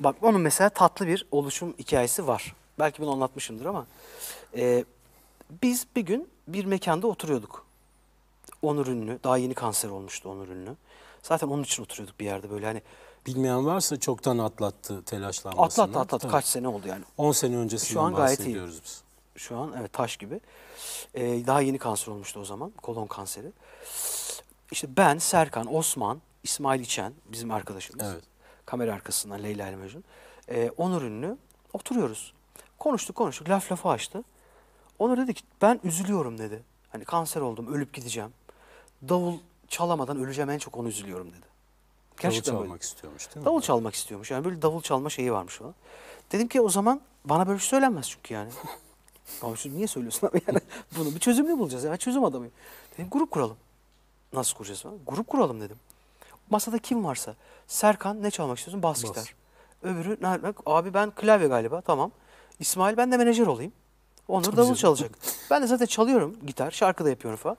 Bak onun mesela tatlı bir oluşum hikayesi var. Belki bunu anlatmışımdır ama. E, biz bir gün bir mekanda oturuyorduk. Onur Ünlü, daha yeni kanser olmuştu Onur Ünlü. Zaten onun için oturuyorduk bir yerde böyle hani Bilmeyen varsa çoktan atlattı telaşlanmasını. Atlattı atlattı Tabii. kaç sene oldu yani. 10 sene öncesinden Şu an gayet bahsediyoruz iyi. biz. Şu an evet taş gibi. Ee, daha yeni kanser olmuştu o zaman kolon kanseri. İşte ben, Serkan, Osman, İsmail İçen bizim arkadaşımız. Evet. Kamera arkasından Leyla ile Mecnun. E, Onur Ünlü oturuyoruz. Konuştuk konuştuk laf lafı açtı. Onur dedi ki ben üzülüyorum dedi. Hani kanser oldum ölüp gideceğim. Davul çalamadan öleceğim en çok onu üzülüyorum dedi. Gerçekten davul çalmak böyle. istiyormuş değil mi? Davul çalmak istiyormuş. Yani böyle davul çalma şeyi varmış ona. Dedim ki o zaman bana böyle bir şey söylenmez çünkü yani. Abi şunu niye söylüyorsun abi yani? Bunu bir çözümle bulacağız. Ben çözüm adamıyım. Dedim grup kuralım. Nasıl kuracağız? Falan? Grup kuralım dedim. Masada kim varsa. Serkan ne çalmak istiyorsun? Bas, Bas. gitar. Öbürü ne yapmak? Abi ben klavye galiba tamam. İsmail ben de menajer olayım. Onur davul çalacak. Ben de zaten çalıyorum gitar, şarkı da yapıyorum falan.